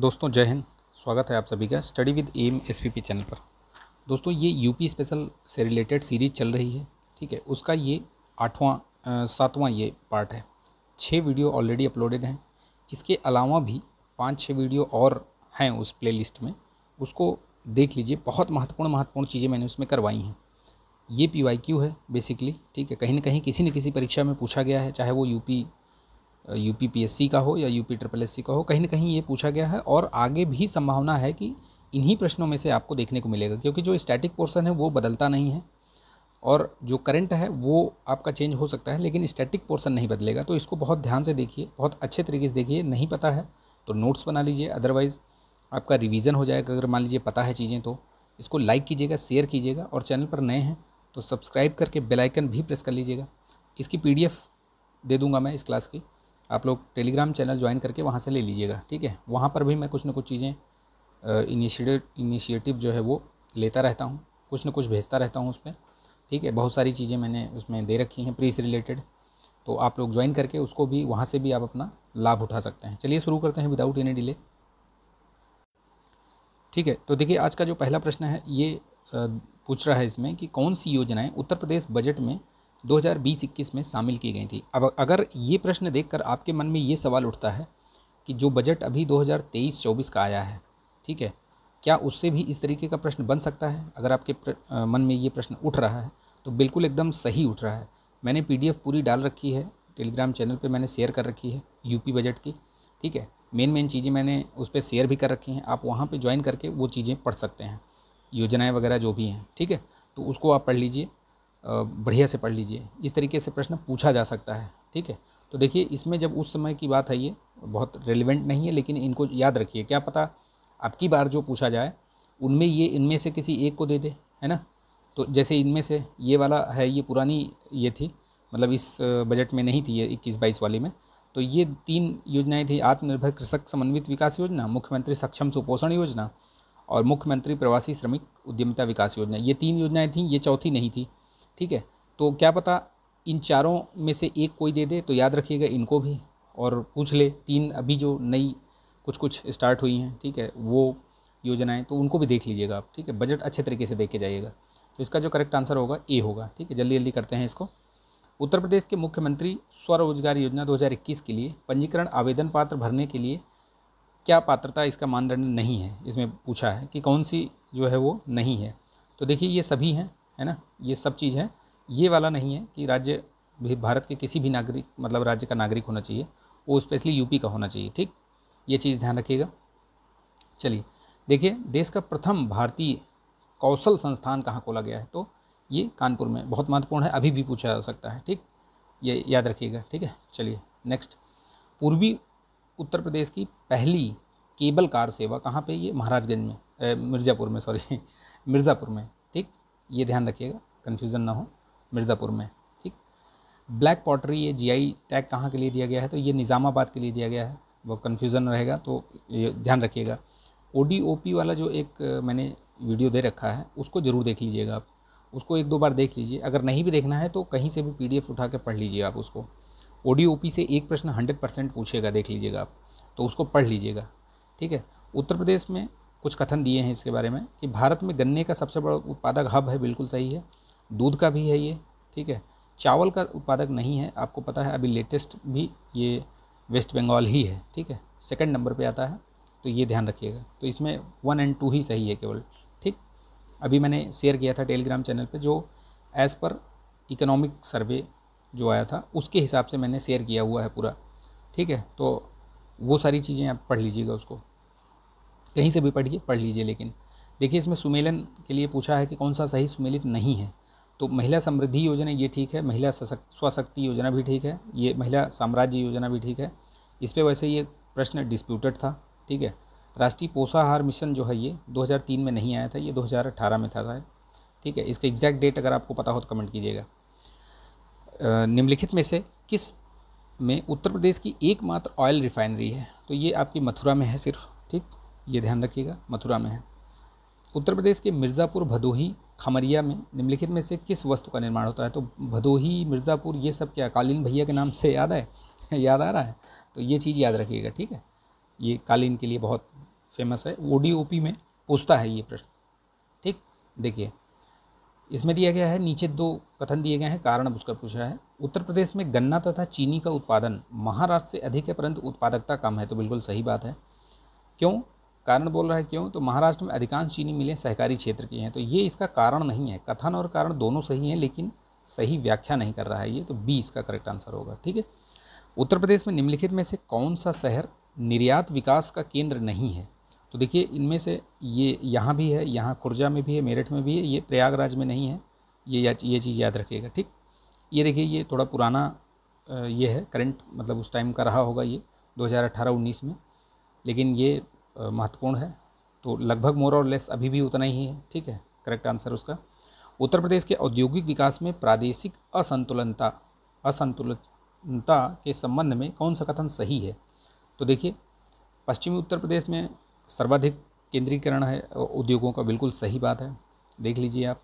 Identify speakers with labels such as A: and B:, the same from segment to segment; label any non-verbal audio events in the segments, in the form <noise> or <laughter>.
A: दोस्तों जय हिंद स्वागत है आप सभी का study with M S P channel पर दोस्तों ये यूपी स्पेशल से रिलेटेड सीरीज चल रही है ठीक है उसका ये आठवां सातवां ये पार्ट है छः वीडियो ऑलरेडी अपलोडेड हैं इसके अलावा भी पाँच छः वीडियो और हैं उस प्लेलिस्ट में उसको देख लीजिए बहुत महत्वपूर्ण महत्वपूर्ण चीज़ें मैंने उसमें करवाई हैं ये पी वाई क्यू है बेसिकली ठीक है कहीं ना कहीं किसी न किसी परीक्षा में पूछा गया है चाहे वो UP U P P S C का हो या U P triple S C का हो कहीं ना कहीं ये पूछा गया है और आगे भी संभावना है कि इन्हीं प्रश्नों में से आपको देखने को मिलेगा क्योंकि जो स्टैटिक पोर्शन है वो बदलता नहीं है और जो करंट है वो आपका चेंज हो सकता है लेकिन स्टैटिक पोर्सन नहीं बदलेगा तो इसको बहुत ध्यान से देखिए बहुत अच्छे तरीके से देखिए नहीं पता है तो नोट्स बना लीजिए अदरवाइज़ आपका रिवीजन हो जाएगा अगर मान लीजिए पता है चीज़ें तो इसको लाइक कीजिएगा शेयर कीजिएगा और चैनल पर नए हैं तो सब्सक्राइब करके बेलाइकन भी प्रेस कर लीजिएगा इसकी पी दे दूँगा मैं इस क्लास की आप लोग टेलीग्राम चैनल ज्वाइन करके वहाँ से ले लीजिएगा ठीक है वहाँ पर भी मैं कुछ ना कुछ चीज़ें इनिशिएटिव इनिशिएटिव जो है वो लेता रहता हूँ कुछ ना कुछ भेजता रहता हूँ उस पर ठीक है बहुत सारी चीज़ें मैंने उसमें दे रखी हैं प्रीस रिलेटेड तो आप लोग ज्वाइन करके उसको भी वहाँ से भी आप अपना लाभ उठा सकते हैं चलिए शुरू करते हैं विदाउट एनी डिले ठीक है तो देखिए आज का जो पहला प्रश्न है ये पूछ रहा है इसमें कि कौन सी योजनाएं उत्तर प्रदेश बजट में 2020-21 में शामिल की गई थी अब अगर ये प्रश्न देखकर आपके मन में ये सवाल उठता है कि जो बजट अभी 2023-24 का आया है ठीक है क्या उससे भी इस तरीके का प्रश्न बन सकता है अगर आपके प्र, आ, मन में ये प्रश्न उठ रहा है तो बिल्कुल एकदम सही उठ रहा है मैंने पीडीएफ पूरी डाल रखी है टेलीग्राम चैनल पे मैंने शेयर कर रखी है यूपी बजट की ठीक है मेन मेन चीज़ें मैंने उस पर शेयर भी कर रखी हैं आप वहाँ पे ज्वाइन करके वो चीज़ें पढ़ सकते हैं योजनाएँ वगैरह जो भी हैं ठीक है तो उसको आप पढ़ लीजिए बढ़िया से पढ़ लीजिए इस तरीके से प्रश्न पूछा जा सकता है ठीक है तो देखिए इसमें जब उस समय की बात है ये बहुत रेलिवेंट नहीं है लेकिन इनको याद रखिए क्या पता अब की बार जो पूछा जाए उनमें ये इनमें से किसी एक को दे दे है ना तो जैसे इनमें से ये वाला है ये पुरानी ये थी मतलब इस बजट में नहीं थी ये इक्कीस बाईस वाली में तो ये तीन योजनाएं थी आत्मनिर्भर कृषक समन्वित विकास योजना मुख्यमंत्री सक्षम सुपोषण योजना और मुख्यमंत्री प्रवासी श्रमिक उद्यमिता विकास योजना ये तीन योजनाएं थी ये चौथी नहीं थी ठीक है तो क्या पता इन चारों में से एक कोई दे दे तो याद रखिएगा इनको भी और पूछ ले तीन अभी जो नई कुछ कुछ स्टार्ट हुई हैं ठीक है वो योजनाएं तो उनको भी देख लीजिएगा आप ठीक है बजट अच्छे तरीके से देख के जाइएगा तो इसका जो करेक्ट आंसर होगा ए होगा ठीक है जल्दी जल्दी करते हैं इसको उत्तर प्रदेश के मुख्यमंत्री स्वरोजगार योजना 2021 के लिए पंजीकरण आवेदन पात्र भरने के लिए क्या पात्रता इसका मानदंड नहीं है इसमें पूछा है कि कौन सी जो है वो नहीं है तो देखिए ये सभी हैं है ना ये सब चीज़ है ये वाला नहीं है कि राज्य भी भारत के किसी भी नागरिक मतलब राज्य का नागरिक होना चाहिए वो स्पेशली यूपी का होना चाहिए ठीक ये चीज़ ध्यान रखिएगा चलिए देखिए देश का प्रथम भारतीय कौशल संस्थान कहाँ खोला गया है तो ये कानपुर में बहुत महत्वपूर्ण है अभी भी पूछा जा सकता है ठीक ये याद रखिएगा ठीक है चलिए नेक्स्ट पूर्वी उत्तर प्रदेश की पहली केबल कार सेवा कहाँ पे ये महाराजगंज में मिर्ज़ापुर में सॉरी <laughs> मिर्ज़ापुर में ये ध्यान रखिएगा कन्फ्यूज़न ना हो मिर्ज़ापुर में ठीक ब्लैक पॉटरी ये जीआई टैग कहाँ के लिए दिया गया है तो ये निज़ामाबाद के लिए दिया गया है वो कन्फ्यूज़न रहेगा तो ये ध्यान रखिएगा ओ वाला जो एक मैंने वीडियो दे रखा है उसको ज़रूर देख लीजिएगा आप उसको एक दो बार देख लीजिए अगर नहीं भी देखना है तो कहीं से भी एफ उठा के पढ़ लीजिए आप उसको ओ से एक प्रश्न हंड्रेड परसेंट पूछेगा देख लीजिएगा आप तो उसको पढ़ लीजिएगा ठीक है उत्तर प्रदेश में कुछ कथन दिए हैं इसके बारे में कि भारत में गन्ने का सबसे बड़ा उत्पादक हब है बिल्कुल सही है दूध का भी है ये ठीक है चावल का उत्पादक नहीं है आपको पता है अभी लेटेस्ट भी ये वेस्ट बंगाल ही है ठीक है सेकंड नंबर पे आता है तो ये ध्यान रखिएगा तो इसमें वन एंड टू ही सही है केवल ठीक अभी मैंने शेयर किया था टेलीग्राम चैनल पर जो एज़ पर इकोनॉमिक सर्वे जो आया था उसके हिसाब से मैंने शेयर किया हुआ है पूरा ठीक है तो वो सारी चीज़ें आप पढ़ लीजिएगा उसको कहीं से भी पढ़िए पढ़ लीजिए लेकिन देखिए इसमें सुमेलन के लिए पूछा है कि कौन सा सही सुमेलित नहीं है तो महिला समृद्धि योजना ये ठीक है महिला सशक्त स्वशक्ति योजना भी ठीक है ये महिला साम्राज्य योजना भी ठीक है इस पर वैसे ये प्रश्न डिस्प्यूटेड था ठीक है राष्ट्रीय पोषाहार मिशन जो है ये 2003 में नहीं आया था ये 2018 में था शायद ठीक है इसका एग्जैक्ट डेट अगर आपको पता हो तो कमेंट कीजिएगा निम्नलिखित में से किस में उत्तर प्रदेश की एकमात्र ऑयल रिफाइनरी है तो ये आपकी मथुरा में है सिर्फ ठीक ये ध्यान रखिएगा मथुरा में है उत्तर प्रदेश के मिर्ज़ापुर भदोही खमरिया में निम्नलिखित में से किस वस्तु का निर्माण होता है तो भदोही मिर्ज़ापुर ये सब क्या कालीन भैया के नाम से याद है <laughs> याद आ रहा है तो ये चीज़ याद रखिएगा ठीक है ये कालीन के लिए बहुत फेमस है ओ डी ओ पी में पूछता है ये प्रश्न ठीक देखिए इसमें दिया गया है नीचे दो कथन दिए गए हैं कारण अब उसका पूछा है उत्तर प्रदेश में गन्ना तथा चीनी का उत्पादन महाराष्ट्र से अधिक है परंतु उत्पादकता कम है तो बिल्कुल सही बात है क्यों कारण बोल रहा है क्यों तो महाराष्ट्र में अधिकांश चीनी मिलें सहकारी क्षेत्र की हैं तो ये इसका कारण नहीं है कथन और कारण दोनों सही हैं लेकिन सही व्याख्या नहीं कर रहा है ये तो बी इसका करेक्ट आंसर होगा ठीक है उत्तर प्रदेश में निम्नलिखित में से कौन सा शहर निर्यात विकास का केंद्र नहीं है तो देखिए इनमें से ये यहाँ भी है यहाँ खुर्जा में भी है मेरठ में भी है ये प्रयागराज में नहीं है ये ये चीज़ याद रखिएगा ठीक ये देखिए ये थोड़ा पुराना ये है करंट मतलब उस टाइम का रहा होगा ये 2018-19 में लेकिन ये महत्वपूर्ण है तो लगभग मोर और लेस अभी भी उतना ही है ठीक है करेक्ट आंसर उसका उत्तर प्रदेश के औद्योगिक विकास में प्रादेशिक असंतुलनता असंतुलनता के संबंध में कौन सा कथन सही है तो देखिए पश्चिमी उत्तर प्रदेश में सर्वाधिक केंद्रीकरण है उद्योगों का बिल्कुल सही बात है देख लीजिए आप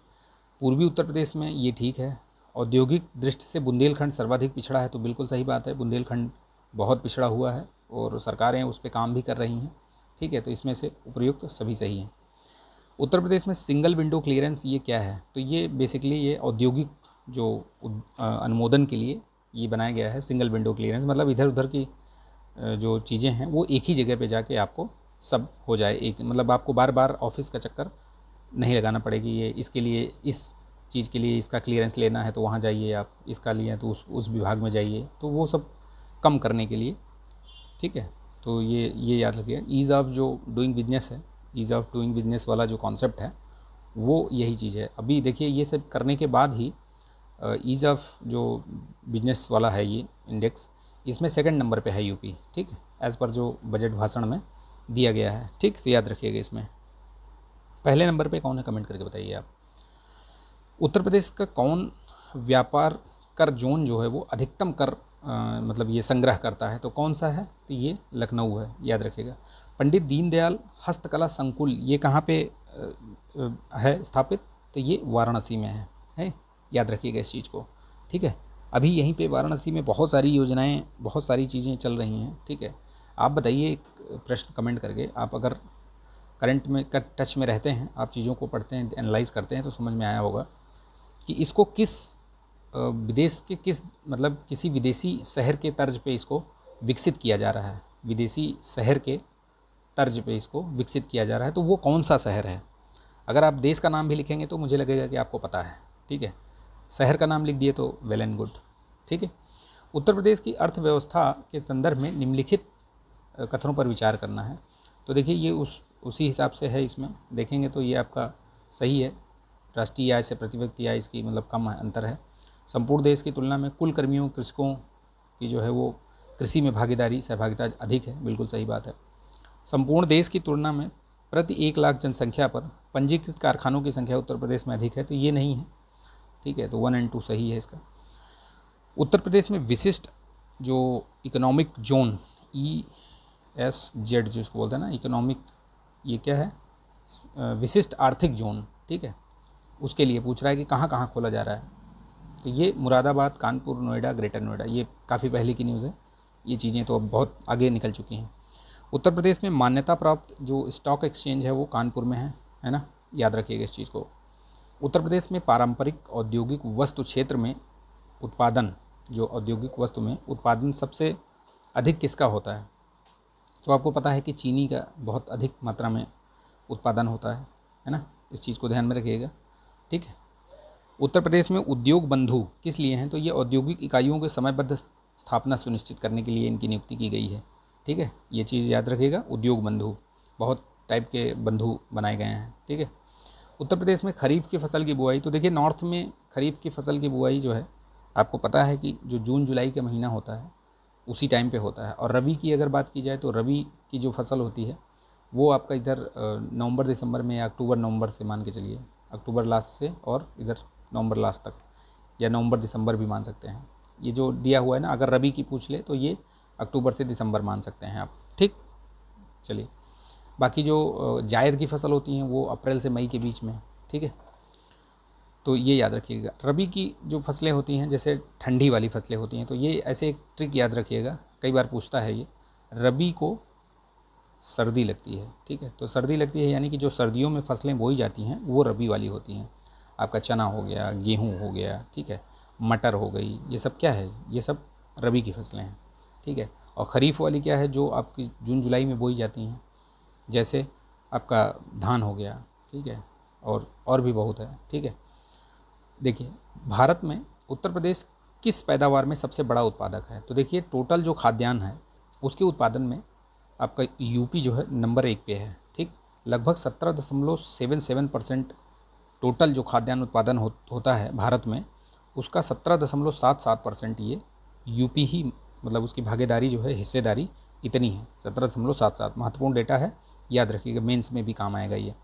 A: पूर्वी उत्तर प्रदेश में ये ठीक है औद्योगिक दृष्टि से बुंदेलखंड सर्वाधिक पिछड़ा है तो बिल्कुल सही बात है बुंदेलखंड बहुत पिछड़ा हुआ है और सरकारें उस पर काम भी कर रही हैं ठीक है तो इसमें से उपयुक्त सभी सही हैं उत्तर प्रदेश में सिंगल विंडो क्लियरेंस ये क्या है तो ये बेसिकली ये औद्योगिक जो अनुमोदन के लिए ये बनाया गया है सिंगल विंडो क्लियरेंस मतलब इधर उधर की जो चीज़ें हैं वो एक ही जगह पे जाके आपको सब हो जाए एक मतलब आपको बार बार ऑफिस का चक्कर नहीं लगाना पड़ेगी ये इसके लिए इस चीज़ के लिए इसका क्लियरेंस लेना है तो वहाँ जाइए आप इसका लिए तो उस उस विभाग में जाइए तो वो सब कम करने के लिए ठीक है तो ये ये याद रखिए ईज़ ऑफ जो डूइंग बिजनेस है ईज़ ऑफ डूइंग बिजनेस वाला जो कॉन्सेप्ट है वो यही चीज़ है अभी देखिए ये सब करने के बाद ही ईज़ ऑफ जो बिजनेस वाला है ये इंडेक्स इसमें सेकंड नंबर पे है यूपी ठीक एज़ पर जो बजट भाषण में दिया गया है ठीक तो याद रखिएगा इसमें पहले नंबर पे कौन है कमेंट करके बताइए आप उत्तर प्रदेश का कौन व्यापार कर जोन जो है वो अधिकतम कर आ, मतलब ये संग्रह करता है तो कौन सा है तो ये लखनऊ है याद रखिएगा पंडित दीनदयाल हस्तकला संकुल ये कहाँ पे है स्थापित तो ये वाराणसी में है है याद रखिएगा इस चीज़ को ठीक है अभी यहीं पे वाराणसी में बहुत सारी योजनाएं बहुत सारी चीज़ें चल रही हैं ठीक है आप बताइए एक प्रश्न कमेंट करके आप अगर करंट में कर, टच में रहते हैं आप चीज़ों को पढ़ते हैं एनालाइज करते हैं तो समझ में आया होगा कि इसको किस विदेश के किस मतलब किसी विदेशी शहर के तर्ज पे इसको विकसित किया जा रहा है विदेशी शहर के तर्ज पे इसको विकसित किया जा रहा है तो वो कौन सा शहर है अगर आप देश का नाम भी लिखेंगे तो मुझे लगेगा कि आपको पता है ठीक है शहर का नाम लिख दिए तो वेल एंड गुड ठीक है उत्तर प्रदेश की अर्थव्यवस्था के संदर्भ में निम्नलिखित कथनों पर विचार करना है तो देखिए ये उस उसी हिसाब से है इसमें देखेंगे तो ये आपका सही है राष्ट्रीय आय से प्रति व्यक्ति आय इसकी मतलब कम अंतर है संपूर्ण देश की तुलना में कुल कर्मियों कृषकों की जो है वो कृषि में भागीदारी सहभागिता अधिक है बिल्कुल सही बात है संपूर्ण देश की तुलना में प्रति एक लाख जनसंख्या पर पंजीकृत कारखानों की संख्या उत्तर प्रदेश में अधिक है तो ये नहीं है ठीक है तो वन एंड टू सही है इसका उत्तर प्रदेश में विशिष्ट जो economic zone E S Z जिसको बोलते हैं ना इकोनॉमिक ये क्या है विशिष्ट आर्थिक जोन ठीक है उसके लिए पूछ रहा है कि कहाँ कहाँ खोला जा रहा है तो ये मुरादाबाद कानपुर नोएडा ग्रेटर नोएडा ये काफ़ी पहले की न्यूज़ है ये चीज़ें तो अब बहुत आगे निकल चुकी हैं उत्तर प्रदेश में मान्यता प्राप्त जो स्टॉक एक्सचेंज है वो कानपुर में है है ना याद रखिएगा इस चीज़ को उत्तर प्रदेश में पारंपरिक औद्योगिक वस्तु क्षेत्र में उत्पादन जो औद्योगिक वस्तु में उत्पादन सबसे अधिक किसका होता है तो आपको पता है कि चीनी का बहुत अधिक मात्रा में उत्पादन होता है है ना इस चीज़ को ध्यान में रखिएगा ठीक है उत्तर प्रदेश में उद्योग बंधु किस लिए हैं तो ये औद्योगिक इकाइयों के समयबद्ध स्थापना सुनिश्चित करने के लिए इनकी नियुक्ति की गई है ठीक है ये चीज़ याद रखिएगा उद्योग बंधु बहुत टाइप के बंधु बनाए गए हैं ठीक है उत्तर प्रदेश में खरीफ की फसल की बुआई तो देखिए नॉर्थ में खरीफ की फसल की बुआई जो है आपको पता है कि जो जून जुलाई का महीना होता है उसी टाइम पे होता है और रबी की अगर बात की जाए तो रबी की जो फसल होती है वो आपका इधर नवंबर दिसंबर में या अक्टूबर नवंबर से मान के चलिए अक्टूबर लास्ट से और इधर नवंबर लास्ट तक या नवंबर दिसंबर भी मान सकते हैं ये जो दिया हुआ है ना अगर रबी की पूछ ले तो ये अक्टूबर से दिसंबर मान सकते हैं आप ठीक चलिए बाकी जो जायद की फसल होती हैं वो अप्रैल से मई के बीच में ठीक है तो ये याद रखिएगा रबी की जो फसलें होती हैं जैसे ठंडी वाली फसलें होती हैं तो ये ऐसे एक ट्रिक याद रखिएगा कई बार पूछता है ये रबी को सर्दी लगती है ठीक है तो सर्दी लगती है यानी कि जो सर्दियों में फसलें बोई जाती हैं वो रबी वाली होती हैं आपका चना हो गया गेहूँ हो गया ठीक है मटर हो गई ये सब क्या है ये सब रबी की फसलें हैं ठीक है और ख़रीफ वाली क्या है जो आपकी जून जुलाई में बोई जाती हैं जैसे आपका धान हो गया ठीक है और और भी बहुत है ठीक है देखिए भारत में उत्तर प्रदेश किस पैदावार में सबसे बड़ा उत्पादक है तो देखिए टोटल जो खाद्यान्न है उसके उत्पादन में आपका यूपी जो है नंबर एक पे है ठीक लगभग सत्रह दशमलव सेवन सेवन परसेंट टोटल जो खाद्यान्न उत्पादन हो, होता है भारत में उसका सत्रह दशमलव सात सात परसेंट ये यूपी ही मतलब उसकी भागीदारी जो है हिस्सेदारी इतनी है सत्रह दशमलव सात सात महत्वपूर्ण डेटा है याद रखिएगा मेंस में भी काम आएगा ये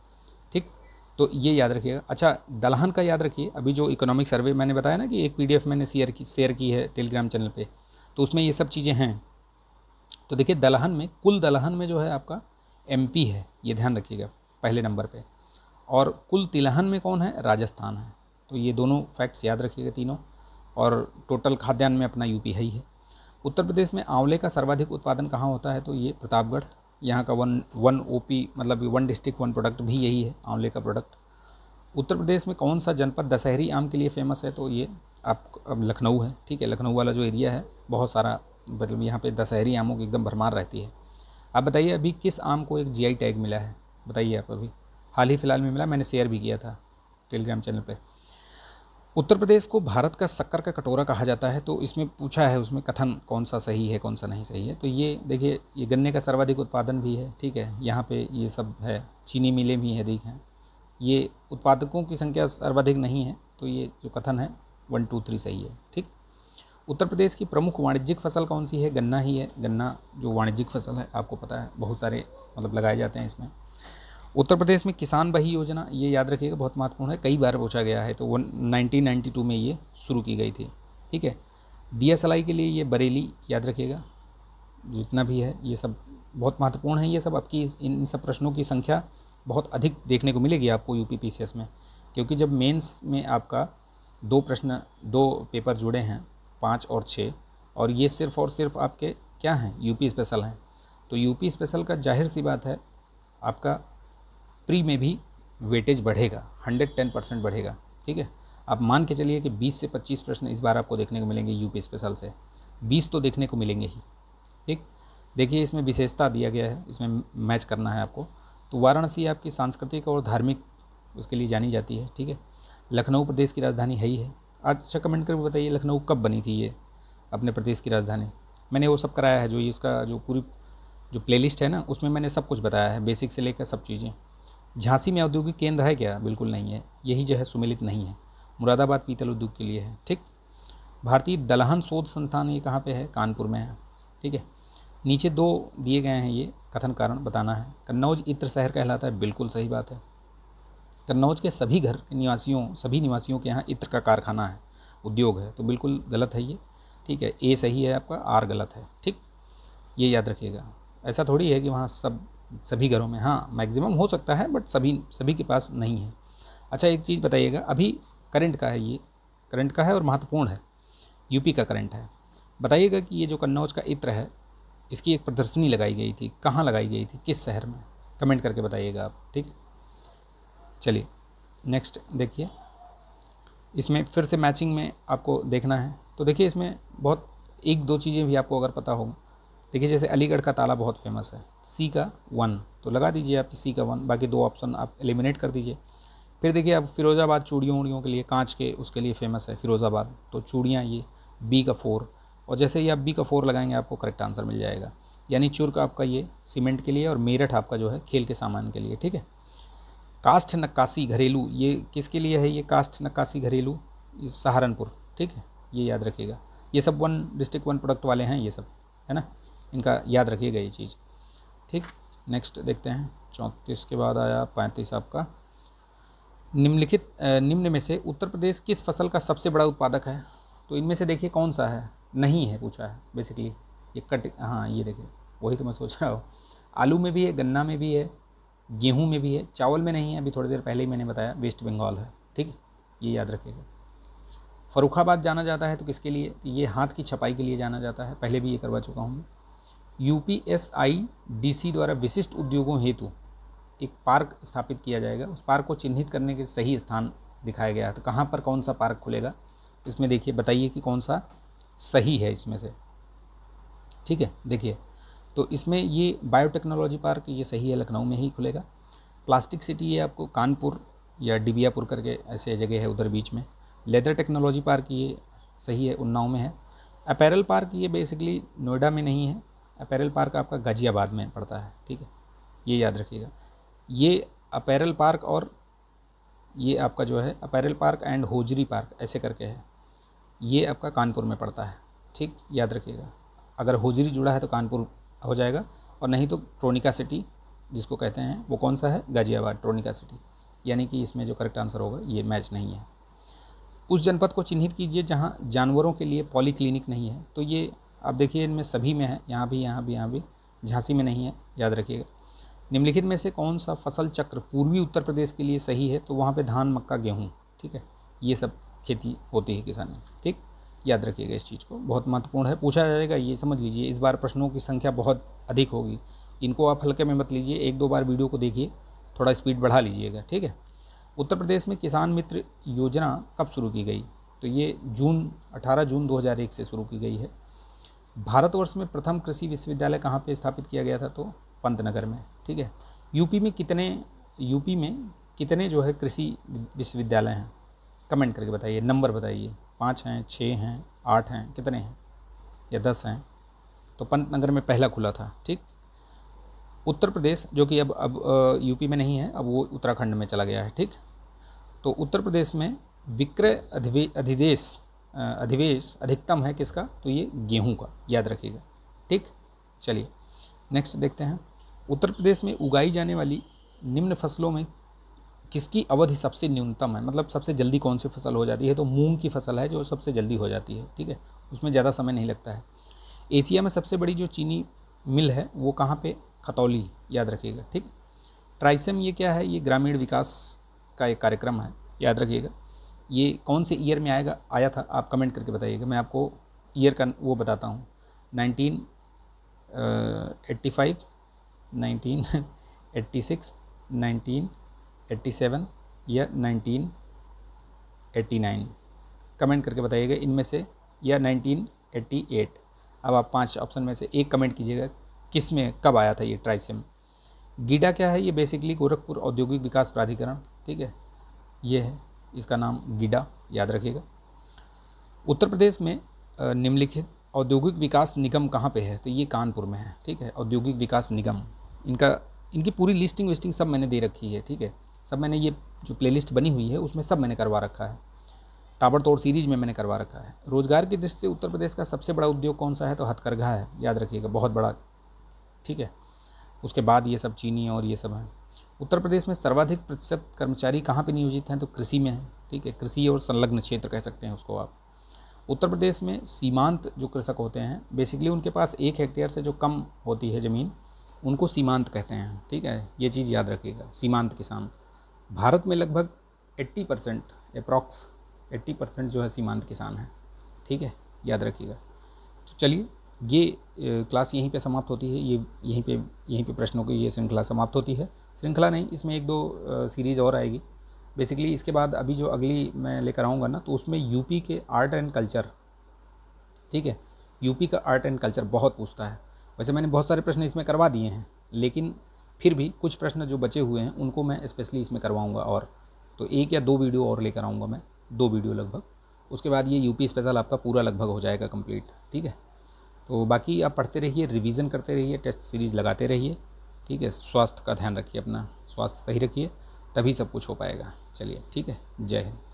A: ठीक तो ये याद रखिएगा अच्छा दलहन का याद रखिए अभी जो इकोनॉमिक सर्वे मैंने बताया ना कि एक पीडीएफ मैंने शेयर की शेयर की है टेलीग्राम चैनल पे तो उसमें ये सब चीज़ें हैं तो देखिए दलहन में कुल दलहन में जो है आपका एमपी है ये ध्यान रखिएगा पहले नंबर पर और कुल तिलहन में कौन है राजस्थान है तो ये दोनों फैक्ट्स याद रखिएगा तीनों और टोटल खाद्यान्न में अपना यूपी है ही है उत्तर प्रदेश में आंवले का सर्वाधिक उत्पादन कहाँ होता है तो ये प्रतापगढ़ यहाँ का वन वन ओ मतलब वन डिस्ट्रिक्ट वन प्रोडक्ट भी यही है आंवले का प्रोडक्ट उत्तर प्रदेश में कौन सा जनपद दशहरी आम के लिए फेमस है तो ये आप अब लखनऊ है ठीक है लखनऊ वाला जो एरिया है बहुत सारा मतलब यहाँ पे दशहरी आमों की एकदम भरमार रहती है आप बताइए अभी किस आम को एक जीआई टैग मिला है बताइए आप अभी हाल ही फिलहाल में मिला मैंने शेयर भी किया था टेलीग्राम चैनल पर उत्तर प्रदेश को भारत का शक्कर का कटोरा कहा जाता है तो इसमें पूछा है उसमें कथन कौन सा सही है कौन सा नहीं सही है तो ये देखिए ये गन्ने का सर्वाधिक उत्पादन भी है ठीक है यहाँ पे ये सब है चीनी मिलें भी हैं देखें ये उत्पादकों की संख्या सर्वाधिक नहीं है तो ये जो कथन है वन टू थ्री सही है ठीक उत्तर प्रदेश की प्रमुख वाणिज्यिक फसल कौन सी है गन्ना ही है गन्ना जो वाणिज्यिक फसल है आपको पता है बहुत सारे मतलब लगाए जाते हैं इसमें उत्तर प्रदेश में किसान बही योजना ये याद रखिएगा बहुत महत्वपूर्ण है कई बार पूछा गया है तो वो 1992 में ये शुरू की गई थी ठीक है बीएसएलआई के लिए ये बरेली याद रखिएगा जितना भी है ये सब बहुत महत्वपूर्ण है ये सब आपकी इन सब प्रश्नों की संख्या बहुत अधिक देखने को मिलेगी आपको यू पी में क्योंकि जब मेंस में आपका दो प्रश्न दो पेपर जुड़े हैं पाँच और छः और ये सिर्फ और सिर्फ आपके क्या हैं यूपी स्पेशल हैं तो यूपी स्पेशल का जाहिर सी बात है आपका प्री में भी वेटेज बढ़ेगा हंड्रेड टेन परसेंट बढ़ेगा ठीक है आप मान के चलिए कि बीस से पच्चीस प्रश्न इस बार आपको देखने को मिलेंगे यूपी स्पेशल से बीस तो देखने को मिलेंगे ही ठीक देखिए इसमें विशेषता दिया गया है इसमें मैच करना है आपको तो वाराणसी आपकी सांस्कृतिक और धार्मिक उसके लिए जानी जाती है ठीक है लखनऊ प्रदेश की राजधानी है ही है अच्छा कमेंट करके बताइए लखनऊ कब बनी थी ये अपने प्रदेश की राजधानी मैंने वो सब कराया है जो इसका जो पूरी जो प्लेलिस्ट है ना उसमें मैंने सब कुछ बताया है बेसिक से लेकर सब चीज़ें झांसी में औद्योगिक केंद्र है क्या बिल्कुल नहीं है यही जो है सुमिलित नहीं है मुरादाबाद पीतल उद्योग के लिए है ठीक भारतीय दलहन शोध संस्थान ये कहाँ पे है कानपुर में है ठीक है नीचे दो दिए गए हैं ये कथन कारण बताना है कन्नौज इत्र शहर कहलाता है बिल्कुल सही बात है कन्नौज के सभी घर के निवासियों सभी निवासियों के यहाँ इत्र का कारखाना है उद्योग है तो बिल्कुल गलत है ये ठीक है ए सही है आपका आर गलत है ठीक ये याद रखिएगा ऐसा थोड़ी है कि वहाँ सब सभी घरों में हाँ मैक्सिमम हो सकता है बट सभी सभी के पास नहीं है अच्छा एक चीज़ बताइएगा अभी करंट का है ये करंट का है और महत्वपूर्ण है यूपी का करंट है बताइएगा कि ये जो कन्नौज का इत्र है इसकी एक प्रदर्शनी लगाई गई थी कहाँ लगाई गई थी किस शहर में कमेंट करके बताइएगा आप ठीक है चलिए नेक्स्ट देखिए इसमें फिर से मैचिंग में आपको देखना है तो देखिए इसमें बहुत एक दो चीज़ें भी आपको अगर पता होगा देखिए जैसे अलीगढ़ का ताला बहुत फेमस है सी का वन तो लगा दीजिए आप सी का वन बाकी दो ऑप्शन आप एलिमिनेट कर दीजिए फिर देखिए आप फिरोज़ाबाद चूड़ियों उड़ियों के लिए कांच के उसके लिए फेमस है फिरोज़ाबाद तो चूड़ियाँ ये बी का फोर और जैसे ही आप बी का फोर लगाएंगे आपको करेक्ट आंसर मिल जाएगा यानी चुर्क आपका ये सीमेंट के लिए और मेरठ आपका जो है खेल के सामान के लिए ठीक है कास्ट नक्काशी घरेलू ये किसके लिए है ये कास्ट नक्काशी घरेलू सहारनपुर ठीक है ये याद रखिएगा ये सब वन डिस्ट्रिक्ट वन प्रोडक्ट वाले हैं ये सब है ना इनका याद रखिएगा ये चीज़ ठीक नेक्स्ट देखते हैं चौंतीस के बाद आया पैंतीस आपका निम्नलिखित निम्न में से उत्तर प्रदेश किस फसल का सबसे बड़ा उत्पादक है तो इनमें से देखिए कौन सा है नहीं है पूछा है बेसिकली ये कट हाँ ये देखिए वही तो मैं सोच रहा हूँ आलू में भी है गन्ना में भी है गेहूँ में भी है चावल में नहीं है अभी थोड़ी देर पहले ही मैंने बताया वेस्ट बंगाल है ठीक ये याद रखिएगा फ़रुखाबाद जाना जाता है तो किसके लिए ये हाथ की छपाई के लिए जाना जाता है पहले भी ये करवा चुका हूँ मैं यूपीएसआई डीसी द्वारा विशिष्ट उद्योगों हेतु एक पार्क स्थापित किया जाएगा उस पार्क को चिन्हित करने के सही स्थान दिखाया गया तो कहाँ पर कौन सा पार्क खुलेगा इसमें देखिए बताइए कि कौन सा सही है इसमें से ठीक है देखिए तो इसमें ये बायोटेक्नोलॉजी पार्क ये सही है लखनऊ में ही खुलेगा प्लास्टिक सिटी ये आपको कानपुर या डिबियापुर करके ऐसे जगह है उधर बीच में लेदर टेक्नोलॉजी पार्क ये सही है उन्नाव में है अपैरल पार्क ये बेसिकली नोएडा में नहीं है अपैरल पार्क आपका गाजियाबाद में पड़ता है ठीक है ये याद रखिएगा ये अपैरल पार्क और ये आपका जो है apparel park and hosiery park ऐसे करके है ये आपका कानपुर में पड़ता है ठीक याद रखिएगा अगर होजरी जुड़ा है तो कानपुर हो जाएगा और नहीं तो ट्रोनिका सिटी जिसको कहते हैं वो कौन सा है गाजियाबाद ट्रोनिका सिटी यानी कि इसमें जो करेक्ट आंसर होगा ये मैच नहीं है उस जनपद को चिन्हित कीजिए जहाँ जानवरों के लिए पॉली क्लिनिक नहीं है तो ये आप देखिए इनमें सभी में है यहाँ भी यहाँ भी यहाँ भी झांसी में नहीं है याद रखिएगा निम्नलिखित में से कौन सा फसल चक्र पूर्वी उत्तर प्रदेश के लिए सही है तो वहाँ पे धान मक्का गेहूँ ठीक है ये सब खेती होती है किसान ठीक याद रखिएगा इस चीज़ को बहुत महत्वपूर्ण है पूछा जाएगा ये समझ लीजिए इस बार प्रश्नों की संख्या बहुत अधिक होगी इनको आप हल्के में मत लीजिए एक दो बार वीडियो को देखिए थोड़ा स्पीड बढ़ा लीजिएगा ठीक है उत्तर प्रदेश में किसान मित्र योजना कब शुरू की गई तो ये जून 18 जून 2001 से शुरू की गई है भारतवर्ष में प्रथम कृषि विश्वविद्यालय कहाँ पे स्थापित किया गया था तो पंतनगर में ठीक है यूपी में कितने यूपी में कितने जो है कृषि विश्वविद्यालय हैं कमेंट करके बताइए नंबर बताइए पाँच हैं छः हैं आठ हैं कितने हैं या दस हैं तो पंतनगर में पहला खुला था ठीक उत्तर प्रदेश जो कि अब अब यूपी में नहीं है अब वो उत्तराखंड में चला गया है ठीक तो उत्तर प्रदेश में विक्रय अधिदेश अधिवेश अधिकतम है किसका तो ये गेहूं का याद रखिएगा ठीक चलिए नेक्स्ट देखते हैं उत्तर प्रदेश में उगाई जाने वाली निम्न फसलों में किसकी अवधि सबसे न्यूनतम है मतलब सबसे जल्दी कौन सी फसल हो जाती है तो मूंग की फसल है जो सबसे जल्दी हो जाती है ठीक है उसमें ज़्यादा समय नहीं लगता है एशिया में सबसे बड़ी जो चीनी मिल है वो कहाँ पे खतौली याद रखिएगा ठीक ट्राइसम ये क्या है ये ग्रामीण विकास का एक कार्यक्रम है याद रखिएगा ये कौन से ईयर में आएगा आया था आप कमेंट करके बताइएगा मैं आपको ईयर का वो बताता हूँ nineteen eighty five nineteen eighty six nineteen eighty seven या नाइनटीन एट्टी नाइन कमेंट करके बताइएगा इनमें से या नाइनटीन एट्टी एट अब आप पांच ऑप्शन में से एक कमेंट कीजिएगा किस में कब आया था ये ट्राइसिम गीडा क्या है ये बेसिकली गोरखपुर औद्योगिक विकास प्राधिकरण ठीक है ये है इसका नाम गिडा याद रखिएगा उत्तर प्रदेश में निम्नलिखित औद्योगिक विकास निगम कहाँ पे है तो ये कानपुर में है ठीक है औद्योगिक विकास निगम इनका इनकी पूरी लिस्टिंग विस्टिंग सब मैंने दे रखी है ठीक है सब मैंने ये जो प्लेलिस्ट बनी हुई है उसमें सब मैंने करवा रखा है ताबड़तोड़ सीरीज में मैंने करवा रखा है रोजगार की दृष्टि से उत्तर प्रदेश का सबसे बड़ा उद्योग कौन सा है तो हथकरघा है याद रखिएगा बहुत बड़ा ठीक है उसके बाद ये सब चीनी और ये सब हैं उत्तर प्रदेश में सर्वाधिक प्रतिशत कर्मचारी कहाँ पर नियोजित हैं तो कृषि में है ठीक है कृषि और संलग्न क्षेत्र कह सकते हैं उसको आप उत्तर प्रदेश में सीमांत जो कृषक होते हैं बेसिकली उनके पास एक हेक्टेयर से जो कम होती है ज़मीन उनको सीमांत कहते हैं ठीक है ये चीज़ याद रखिएगा सीमांत किसान भारत में लगभग 80 परसेंट अप्रॉक्स एट्टी परसेंट जो है सीमांत किसान हैं ठीक है याद रखिएगा तो चलिए ये क्लास यहीं पे समाप्त होती है ये यहीं पे यहीं पे प्रश्नों की ये श्रृंखला समाप्त होती है श्रृंखला नहीं इसमें एक दो सीरीज़ और आएगी बेसिकली इसके बाद अभी जो अगली मैं लेकर आऊँगा ना तो उसमें यूपी के आर्ट एंड कल्चर ठीक है यूपी का आर्ट एंड कल्चर बहुत पूछता है वैसे मैंने बहुत सारे प्रश्न इसमें करवा दिए हैं लेकिन फिर भी कुछ प्रश्न जो बचे हुए हैं उनको मैं स्पेशली इसमें करवाऊँगा और तो एक या दो वीडियो और लेकर आऊँगा मैं दो वीडियो लगभग उसके बाद ये यूपी स्पेशल आपका पूरा लगभग हो जाएगा कंप्लीट ठीक है तो बाकी आप पढ़ते रहिए रिवीजन करते रहिए टेस्ट सीरीज़ लगाते रहिए ठीक है स्वास्थ्य का ध्यान रखिए अपना स्वास्थ्य सही रखिए तभी सब कुछ हो पाएगा चलिए ठीक है जय हिंद